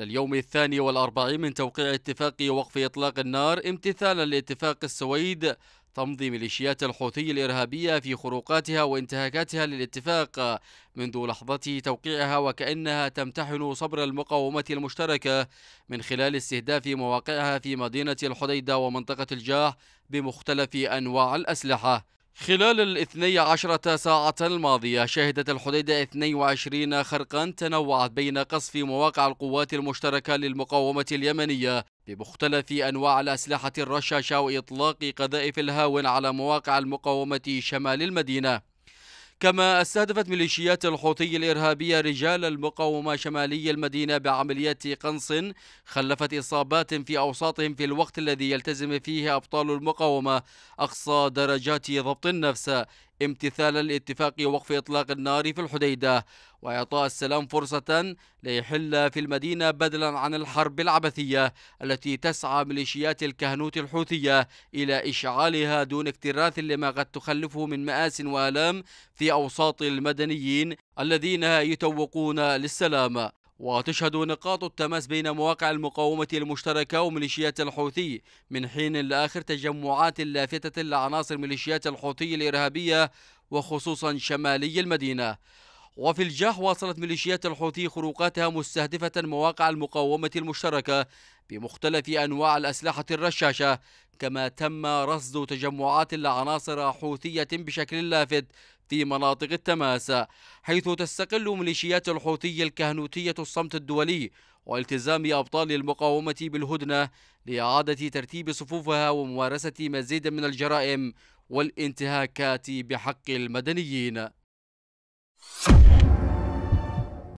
لليوم الثاني والأربعين من توقيع اتفاق وقف إطلاق النار امتثالا لاتفاق السويد تمضي ميليشيات الحوثي الإرهابية في خروقاتها وانتهاكاتها للاتفاق منذ لحظة توقيعها وكأنها تمتحن صبر المقاومة المشتركة من خلال استهداف مواقعها في مدينة الحديدة ومنطقة الجاح بمختلف أنواع الأسلحة خلال الاثني عشرة ساعة الماضية شهدت الحديدة 22 خرقا تنوعت بين قصف مواقع القوات المشتركة للمقاومة اليمنية بمختلف أنواع الأسلحة الرشاشة وإطلاق قذائف الهاون على مواقع المقاومة شمال المدينة كما استهدفت ميليشيات الحوثي الإرهابية رجال المقاومة شمالي المدينة بعمليات قنص خلفت إصابات في أوساطهم في الوقت الذي يلتزم فيه أبطال المقاومة أقصى درجات ضبط النفس امتثالا لاتفاق وقف إطلاق النار في الحديدة وإعطاء السلام فرصة ليحل في المدينة بدلا عن الحرب العبثية التي تسعى ميليشيات الكهنوت الحوثية إلى إشعالها دون اكتراث لما قد تخلفه من مآس وآلام في أوساط المدنيين الذين يتوقون للسلام وتشهد نقاط التماس بين مواقع المقاومة المشتركة وميليشيات الحوثي من حين لآخر تجمعات لافتة لعناصر ميليشيات الحوثي الإرهابية وخصوصا شمالي المدينة وفي الجاح واصلت ميليشيات الحوثي خروقاتها مستهدفة مواقع المقاومة المشتركة بمختلف أنواع الأسلحة الرشاشة كما تم رصد تجمعات لعناصر حوثية بشكل لافت في مناطق التماس حيث تستقل ميليشيات الحوثي الكهنوتية الصمت الدولي والتزام أبطال المقاومة بالهدنة لإعادة ترتيب صفوفها وممارسة مزيد من الجرائم والانتهاكات بحق المدنيين